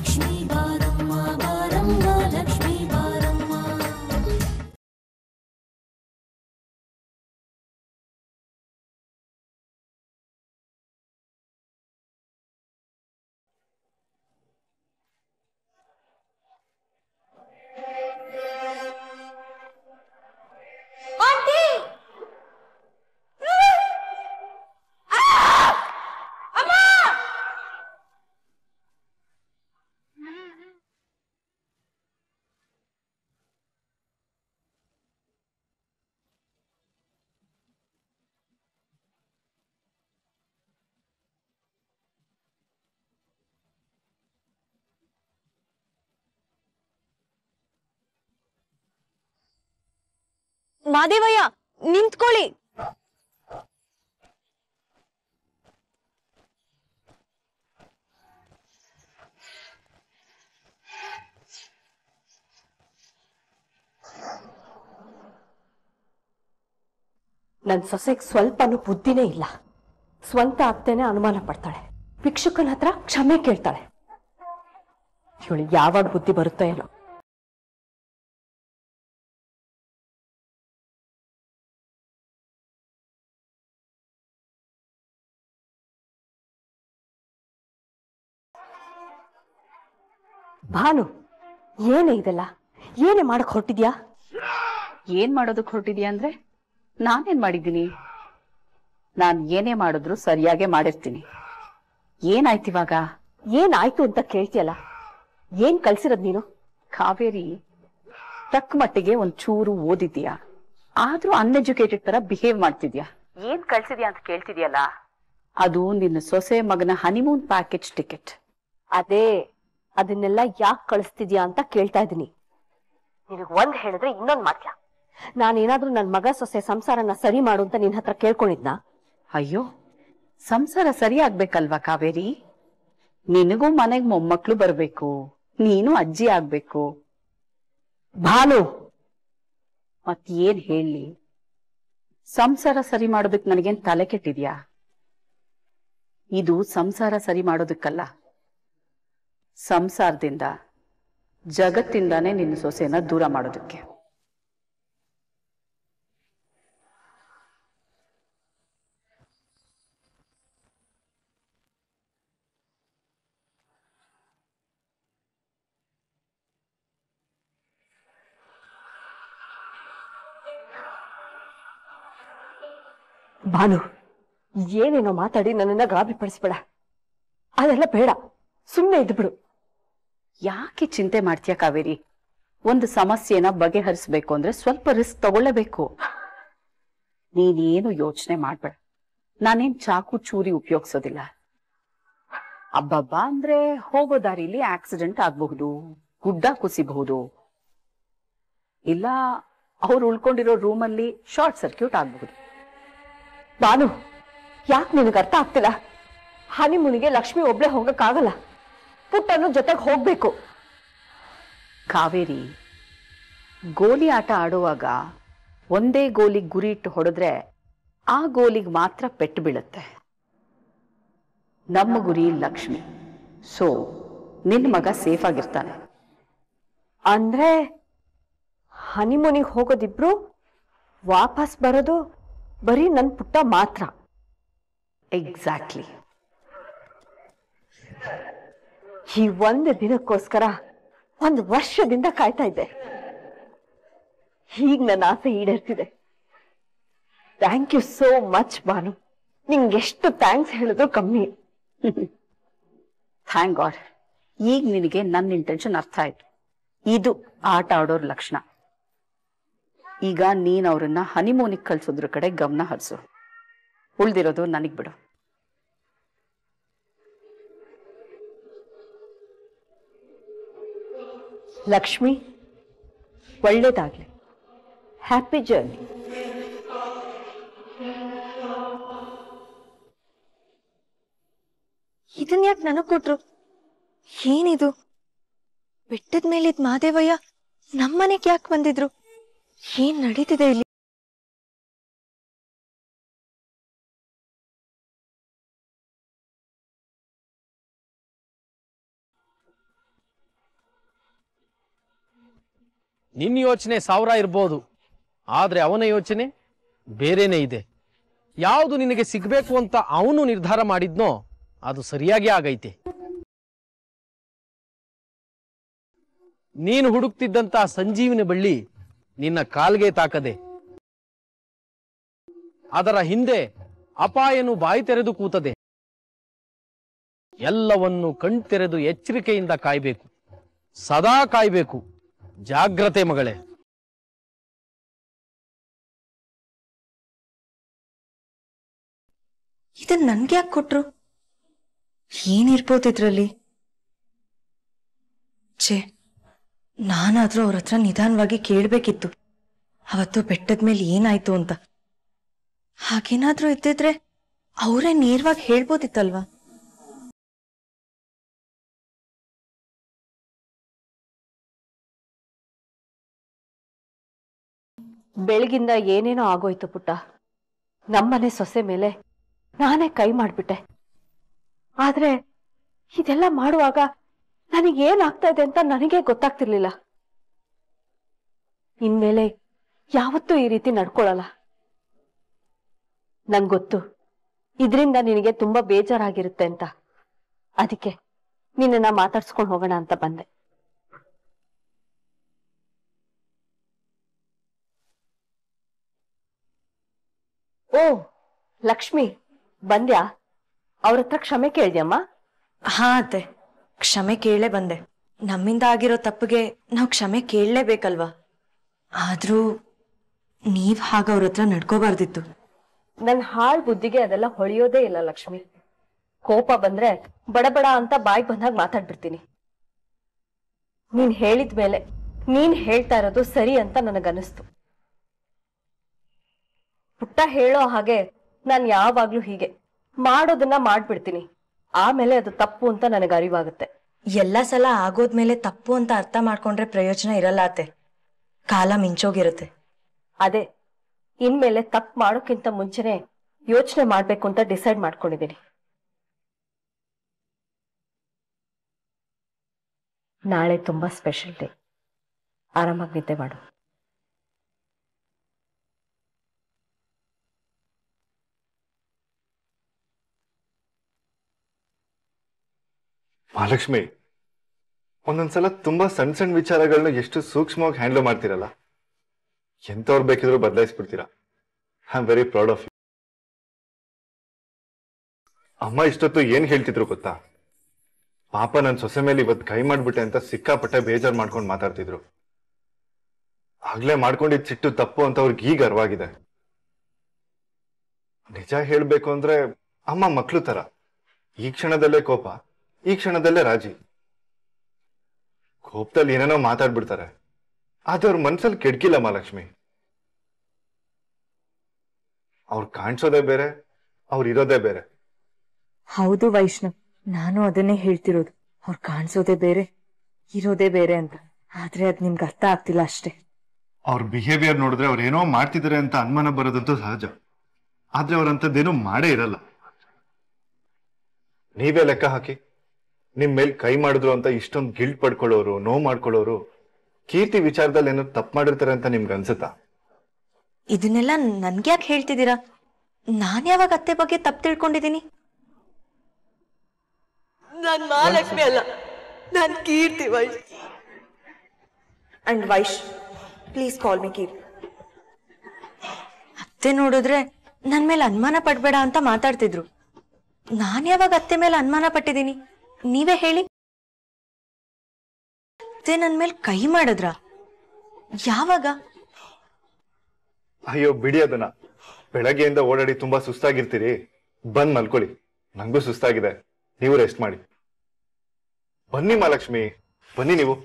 लक्ष्मी बाला ಮಾದೇವಯ್ಯ ನಿಂತ್ಕೊಳ್ಳಿ ನನ್ ಸೊಸೆಗೆ ಸ್ವಲ್ಪನೂ ಬುದ್ಧಿನೇ ಇಲ್ಲ ಸ್ವಂತ ಆಗ್ತೇನೆ ಅನುಮಾನ ಪಡ್ತಾಳೆ ಭಿಕ್ಷುಕನ ಹತ್ರ ಕ್ಷಮೆ ಕೇಳ್ತಾಳೆ ಇವಳು ಯಾವಾಗ ಬುದ್ಧಿ ಬರುತ್ತೋ ಏನೋ ಭಾನು ಏನೇ ಇದೆಲ್ಲ ಏನೇ ಮಾಡಕ್ ಹೊರಟಿದ್ಯಾ ಏನ್ ಮಾಡೋದಕ್ ಹೊರಟಿದ್ಯಾ ಅಂದ್ರೆ ನಾನೇನ್ ಮಾಡಿದ್ದೀನಿ ನಾನ್ ಏನೇ ಮಾಡಿದ್ರು ಸರಿಯಾಗೆ ಮಾಡಿರ್ತೀನಿ ಏನಾಯ್ತಿವಾಗ ಏನಾಯ್ತು ಅಂತ ಕೇಳ್ತಿಯಲ್ಲ ಏನ್ ಕಲ್ಸಿರದ್ ನೀನು ಕಾವೇರಿ ತಕ್ಕ ಮಟ್ಟಿಗೆ ಚೂರು ಓದಿದ್ಯಾ ಆದ್ರೂ ಅನ್ಎಜುಕೇಟೆಡ್ ತರ ಬಿಹೇವ್ ಮಾಡ್ತಿದ್ಯಾ ಏನ್ ಕಲ್ಸಿದ್ಯಾ ಅಂತ ಕೇಳ್ತಿದ್ಯಲ್ಲ ಅದು ನಿನ್ನ ಸೊಸೆ ಮಗನ ಹನಿಮೂನ್ ಪ್ಯಾಕೇಜ್ ಟಿಕೆಟ್ ಅದೇ ಅದನ್ನೆಲ್ಲ ಯಾಕೆ ಕಳಿಸ್ತಿದ್ಯಾ ಅಂತ ಕೇಳ್ತಾ ಇದ್ದೀನಿ ನಿನಗೆ ಒಂದ್ ಹೇಳಿದ್ರೆ ಇನ್ನೊಂದ್ ಮಾಡ್ಲಾ ನಾನೇನಾದ್ರೂ ನನ್ನ ಮಗ ಸೊಸೆ ಸಂಸಾರನ ಸರಿ ಮಾಡು ಅಂತ ನಿನ್ನ ಹತ್ರ ಕೇಳ್ಕೊಂಡಿದ್ನ ಅಯ್ಯೋ ಸಂಸಾರ ಸರಿ ಆಗ್ಬೇಕಲ್ವಾ ಕಾವೇರಿ ನಿನಗೂ ಮನೆಗ್ ಮೊಮ್ಮಕ್ಳು ಬರ್ಬೇಕು ನೀನು ಅಜ್ಜಿ ಆಗ್ಬೇಕು ಭಾನು ಮತ್ ಏನ್ ಹೇಳಿ ಸಂಸಾರ ಸರಿ ಮಾಡೋದಕ್ ನನಗೇನ್ ತಲೆ ಕೆಟ್ಟಿದ್ಯಾ ಇದು ಸಂಸಾರ ಸರಿ ಮಾಡೋದಕ್ಕಲ್ಲ ಸಂಸಾರದಿಂದ ಜಗತ್ತಿಂದಾನೇ ನಿನ್ನ ಸೊಸೆನ ದೂರ ಮಾಡೋದಕ್ಕೆ ಭಾನು ಏನೇನೋ ಮಾತಾಡಿ ನನ್ನನ್ನ ಗಾಬಿ ಪಡಿಸ್ಬೇಡ ಅದೆಲ್ಲ ಬೇಡ ಸುಮ್ಮನೆ ಇದ್ಬಿಡು ಯಾಕೆ ಚಿಂತೆ ಮಾಡ್ತೀಯ ಕಾವೇರಿ ಒಂದು ಸಮಸ್ಯೆನ ಬಗೆಹರಿಸ್ಬೇಕು ಅಂದ್ರೆ ಸ್ವಲ್ಪ ರಿಸ್ಕ್ ತಗೊಳ್ಳಬೇಕು ನೀನೇನು ಯೋಚನೆ ಮಾಡ್ಬೇಡ ನಾನೇನ್ ಚಾಕು ಚೂರಿ ಉಪಯೋಗಿಸೋದಿಲ್ಲ ಅಬ್ಬಬ್ಬಾ ಅಂದ್ರೆ ಹೋಗೋ ದಾರಿಲಿ ಆಕ್ಸಿಡೆಂಟ್ ಆಗಬಹುದು ಗುಡ್ಡ ಕುಸಿಬಹುದು ಇಲ್ಲ ಅವ್ರು ಉಳ್ಕೊಂಡಿರೋ ರೂಮ್ ಅಲ್ಲಿ ಶಾರ್ಟ್ ಸರ್ಕ್ಯೂಟ್ ಆಗಬಹುದು ಬಾನು ಯಾಕೆ ನಿನಗೆ ಅರ್ಥ ಆಗ್ತಿಲ್ಲ ಹನಿಮುನಿಗೆ ಲಕ್ಷ್ಮಿ ಒಬ್ಳೆ ಹೋಗಕ್ಕಾಗಲ್ಲ ಪುಟ್ಟನು ಜೊತೆಗೆ ಹೋಗಬೇಕು ಕಾವೇರಿ ಗೋಲಿ ಆಟ ಆಡುವಾಗ ಒಂದೇ ಗೋಲಿಗೆ ಗುರಿ ಇಟ್ಟು ಹೊಡೆದ್ರೆ ಆ ಗೋಲಿಗೆ ಮಾತ್ರ ಪೆಟ್ಟು ಬೀಳುತ್ತೆ ನಮ್ಮ ಗುರಿ ಲಕ್ಷ್ಮಿ ಸೊ ನಿನ್ನ ಮಗ ಸೇಫ್ ಆಗಿರ್ತಾನೆ ಅಂದ್ರೆ ಹನಿಮೂನಿಗೆ ಹೋಗೋದಿಬ್ರು ವಾಪಸ್ ಬರೋದು ಬರೀ ನನ್ನ ಪುಟ್ಟ ಮಾತ್ರ ಎಕ್ಸಾಕ್ಟ್ಲಿ ಈ ಒಂದು ದಿನಕ್ಕೋಸ್ಕರ ಒಂದು ವರ್ಷದಿಂದ ಕಾಯ್ತಾ ಇದ್ದೆ ಈಗ ನನ್ನ ಆಸೆ ಈಡೇರ್ತಿದೆ thank you so much Banu ನಿಂಗೆ ಎಷ್ಟು ಥ್ಯಾಂಕ್ಸ್ ಹೇಳಿದ್ರು ಕಮ್ಮಿ ಥ್ಯಾಂಕ್ ಗಾಡ್ ಈಗ ನಿನಗೆ ನನ್ನ ಇಂಟೆನ್ಷನ್ ಅರ್ಥ ಆಯ್ತು ಇದು ಆಟ ಆಡೋರ್ ಲಕ್ಷಣ ಈಗ ನೀನ್ ಅವ್ರನ್ನ ಹನಿಮೂನಿಗೆ ಕಲ್ಸೋದ್ರ ಕಡೆ ಗಮನ ಹರಿಸು ಉಳ್ದಿರೋದು ನನಗ್ ಬಿಡು ಲಕ್ಷ್ಮಿ ಒಳ್ಳೇದಾಗ್ಲಿ ಹ್ಯಾಪಿ ಜರ್ನಿ ಇದನ್ ಯಾಕೆ ನನಗ್ ಕೊಟ್ರು ಏನಿದು ಬೆಟ್ಟದ ಮೇಲಿದ್ ಮಾದೇವಯ್ಯ ನಮ್ಮನೆಗ್ ಯಾಕೆ ಬಂದಿದ್ರು ಏನ್ ನಡೀತಿದೆ ಇಲ್ಲಿ ನಿನ್ನ ಯೋಚನೆ ಸಾವಿರ ಇರ್ಬೋದು ಆದರೆ ಅವನ ಯೋಚನೆ ಬೇರೆನೇ ಇದೆ ಯಾವುದು ನಿನಗೆ ಸಿಗಬೇಕು ಅಂತ ಅವನು ನಿರ್ಧಾರ ಮಾಡಿದ್ನೋ ಅದು ಸರಿಯಾಗಿ ಆಗೈತೆ ನೀನು ಹುಡುಕ್ತಿದ್ದಂತಹ ಸಂಜೀವಿನ ಬಳ್ಳಿ ನಿನ್ನ ಕಾಲ್ಗೆ ತಾಕದೆ ಅದರ ಹಿಂದೆ ಅಪಾಯನು ಬಾಯಿ ತೆರೆದು ಕೂತದೆ ಎಲ್ಲವನ್ನು ಕಣ್ತೆರೆದು ಎಚ್ಚರಿಕೆಯಿಂದ ಕಾಯ್ಬೇಕು ಸದಾ ಕಾಯ್ಬೇಕು ಜಾಗ್ರತೆ ಮಗಳೇ ಇದನ್ ನನ್ಗೆ ಯಾಕೆ ಕೊಟ್ರು ಏನಿರ್ಬೋದಿದ್ರಲ್ಲಿ ಇದ್ರಲ್ಲಿ ಛೇ ನಾನಾದ್ರೂ ಅವ್ರ ಹತ್ರ ನಿಧಾನವಾಗಿ ಕೇಳ್ಬೇಕಿತ್ತು ಅವತ್ತು ಬೆಟ್ಟದ ಮೇಲೆ ಏನಾಯ್ತು ಅಂತ ಹಾಗೇನಾದ್ರೂ ಇದ್ದಿದ್ರೆ ಅವರೇ ನೇರವಾಗಿ ಹೇಳ್ಬೋದಿತ್ತಲ್ವಾ ಬೆಳಗಿಂದ ಏನೇನೋ ಆಗೋಯ್ತು ಪುಟ್ಟ ನಮ್ಮನೆ ಸೊಸೆ ಮೇಲೆ ನಾನೇ ಕೈ ಮಾಡಿಬಿಟ್ಟೆ ಆದ್ರೆ ಇದೆಲ್ಲ ಮಾಡುವಾಗ ಏನಾಗ್ತಾ ಇದೆ ಅಂತ ನನಗೆ ಗೊತ್ತಾಗ್ತಿರ್ಲಿಲ್ಲ ಇನ್ಮೇಲೆ ಯಾವತ್ತೂ ಈ ರೀತಿ ನಡ್ಕೊಳಲ್ಲ ನಂಗೊತ್ತು ಗೊತ್ತು ಇದರಿಂದ ನಿನಗೆ ತುಂಬಾ ಬೇಜಾರಾಗಿರುತ್ತೆ ಅಂತ ಅದಕ್ಕೆ ನಿನ್ನ ಮಾತಾಡ್ಸ್ಕೊಂಡು ಹೋಗೋಣ ಅಂತ ಬಂದೆ ಓ ಲಕ್ಷ್ಮಿ ಬಂದ್ಯಾ ಅವ್ರ ಹತ್ರ ಕ್ಷಮೆ ಕೇಳಿದ್ಯಮ್ಮ ಹಾ ಅತ್ತೆ ಕ್ಷಮೆ ಕೇಳಲೇ ಬಂದೆ ನಮ್ಮಿಂದ ಆಗಿರೋ ತಪ್ಪಿಗೆ ನಾವು ಕ್ಷಮೆ ಕೇಳಲೇಬೇಕಲ್ವಾ ಆದ್ರೂ ನೀವ್ ಹಾಗ ಅವ್ರ ಹತ್ರ ನಡ್ಕೋಬಾರ್ದಿತ್ತು ನನ್ ಹಾಳ್ ಬುದ್ಧಿಗೆ ಅದೆಲ್ಲ ಹೊಳೆಯೋದೇ ಇಲ್ಲ ಲಕ್ಷ್ಮಿ ಕೋಪ ಬಂದ್ರೆ ಬಡಬಡ ಅಂತ ಬಾಯ್ ಬಂದಾಗ ಮಾತಾಡ್ಬಿಡ್ತೀನಿ ನೀನ್ ಹೇಳಿದ್ಮೇಲೆ ನೀನ್ ಹೇಳ್ತಾ ಇರೋದು ಸರಿ ಅಂತ ನನಗನ್ನಿಸ್ತು ಪುಟ್ಟ ಹೇಳೋ ಹಾಗೆ ನಾನು ಯಾವಾಗ್ಲೂ ಹೀಗೆ ಮಾಡೋದನ್ನ ಮಾಡ್ಬಿಡ್ತೀನಿ ಆಮೇಲೆ ಅದು ತಪ್ಪು ಅಂತ ನನಗೆ ಅರಿವಾಗುತ್ತೆ ಎಲ್ಲ ಸಲ ಆಗೋದ್ಮೇಲೆ ತಪ್ಪು ಅಂತ ಅರ್ಥ ಮಾಡ್ಕೊಂಡ್ರೆ ಪ್ರಯೋಜನ ಇರಲ್ಲ ಅತ್ತೆ ಕಾಲ ಮಿಂಚೋಗಿರುತ್ತೆ ಅದೇ ಇನ್ಮೇಲೆ ತಪ್ಪು ಮಾಡೋಕ್ಕಿಂತ ಮುಂಚೆನೆ ಯೋಚನೆ ಮಾಡ್ಬೇಕು ಅಂತ ಡಿಸೈಡ್ ಮಾಡ್ಕೊಂಡಿದ್ದೀನಿ ನಾಳೆ ತುಂಬಾ ಸ್ಪೆಷಲ್ ಡೇ ಆರಾಮಾಗಿ ನಿದ್ದೆ ಮಾಡು ಮಹಾಲಕ್ಷ್ಮಿ ಒಂದೊಂದ್ಸಲ ತುಂಬಾ ಸಣ್ಣ ಸಣ್ಣ ವಿಚಾರಗಳನ್ನ ಎಷ್ಟು ಸೂಕ್ಷ್ಮವಾಗಿ ಹ್ಯಾಂಡಲ್ ಮಾಡ್ತಿರಲ್ಲ ಎಂತವ್ರು ಬೇಕಿದ್ರು ಬದಲಾಯಿಸ್ಬಿಡ್ತೀರಾ I am very proud of you ಅಮ್ಮ ಇಷ್ಟೊತ್ತು ಏನ್ ಹೇಳ್ತಿದ್ರು ಗೊತ್ತಾ ಪಾಪ ನನ್ನ ಸೊಸೆ ಮೇಲೆ ಇವತ್ತು ಕೈ ಮಾಡ್ಬಿಟ್ಟೆ ಅಂತ ಸಿಕ್ಕಾಪಟ್ಟೆ ಬೇಜಾರು ಮಾಡ್ಕೊಂಡು ಮಾತಾಡ್ತಿದ್ರು ಆಗ್ಲೇ ಮಾಡ್ಕೊಂಡಿದ್ ಸಿಟ್ಟು ತಪ್ಪು ಅಂತ ಅವ್ರಿಗೆ ಈಗ ಅರ್ವಾಗಿದೆ ನಿಜ ಹೇಳ್ಬೇಕು ಅಂದ್ರೆ ಅಮ್ಮ ಮಕ್ಳು ತರ ಈ ಕ್ಷಣದಲ್ಲೇ ಕೋಪ ಈ ಕ್ಷಣದಲ್ಲೇ ರಾಜಿ ಕೋಪದಲ್ಲಿ ಏನೇನೋ ಮಾತಾಡ್ಬಿಡ್ತಾರೆ ಆದ್ರೆ ಅವ್ರ ಮನ್ಸಲ್ಲಿ ಕೆಡ್ಕಿಲ್ಲ ಮಹಾಲಕ್ಷ್ಮಿ ಅವ್ರು ಕಾಣಿಸೋದೇ ಬೇರೆ ಅವ್ರು ಇರೋದೇ ಬೇರೆ ಹೌದು ವೈಷ್ಣವ್ ನಾನು ಅದನ್ನೇ ಹೇಳ್ತಿರೋದು ಅವ್ರು ಕಾಣಿಸೋದೇ ಬೇರೆ ಇರೋದೇ ಬೇರೆ ಅಂತ ಆದ್ರೆ ಅದ್ ನಿಮ್ಗೆ ಅರ್ಥ ಆಗ್ತಿಲ್ಲ ಅಷ್ಟೇ ಅವ್ರ ಬಿಹೇವಿಯರ್ ನೋಡಿದ್ರೆ ಅವ್ರ ಏನೋ ಮಾಡ್ತಿದ್ದಾರೆ ಅಂತ ಅನುಮಾನ ಬರೋದಂತೂ ಸಹಜ ಆದ್ರೆ ಅವ್ರಂಥದ್ದೇನೂ ಮಾಡೇ ಇರಲ್ಲ ನೀವೇ ಲೆಕ್ಕ ಹಾಕಿ ನಿಮ್ ಮೇಲೆ ಕೈ ಮಾಡಿದ್ರು ಅಂತ ಇಷ್ಟೊಂದು ಗಿಲ್ಟ್ ಪಡ್ಕೊಳ್ಳೋರು ನೋ ಮಾಡ್ಕೊಳ್ಳೋರು ಕೀರ್ತಿ ವಿಚಾರದಲ್ಲಿ ಏನೋ ತಪ್ಪು ಮಾಡಿರ್ತಾರೆ ಅಂತ ನಿಮ್ಗೆ ಅನ್ಸುತ್ತಾ ಇದನ್ನೆಲ್ಲ ನನ್ಗೆ ಯಾಕೆ ಹೇಳ್ತಿದ್ದೀರಾ ನಾನ್ ಯಾವಾಗ ಅತ್ತೆ ಬಗ್ಗೆ ತಪ್ಪು ತಿಳ್ಕೊಂಡಿದ್ದೀನಿ ನಾನ್ ಮಹಾಲಕ್ಷ್ಮಿ ಅಲ್ಲ ನಾನ್ ಕೀರ್ತಿ ವೈಶ್ ಅಂಡ್ ವೈಶ್ ಪ್ಲೀಸ್ ಕಾಲ್ ಮಿ ಕೀರ್ತಿ ಅತ್ತೆ ನೋಡಿದ್ರೆ ನನ್ನ ಮೇಲೆ ಅನುಮಾನ ಪಡ್ಬೇಡ ಅಂತ ಮಾತಾಡ್ತಿದ್ರು ನಾನ್ ಯಾವಾಗ ಅತ್ತೆ ಮೇಲೆ ಅನುಮಾನ ಪಟ್ಟಿದ್ದೀನಿ ನೀವೇ ಹೇಳಿ ತೆ ನನ್ ಮೇಲೆ ಕೈ ಮಾಡಿದ್ರ ಯಾವಾಗ ಅಯ್ಯೋ ಬಿಡಿ ಅದನ್ನ ಬೆಳಗ್ಗೆಯಿಂದ ಓಡಾಡಿ ತುಂಬಾ ಸುಸ್ತಾಗಿರ್ತೀರಿ ಬಂದ್ ಮಲ್ಕೊಳ್ಳಿ ನಂಗೂ ಸುಸ್ತಾಗಿದೆ ನೀವು ರೆಸ್ಟ್ ಮಾಡಿ ಬನ್ನಿ ಮಹಾಲಕ್ಷ್ಮಿ ಬನ್ನಿ ನೀವು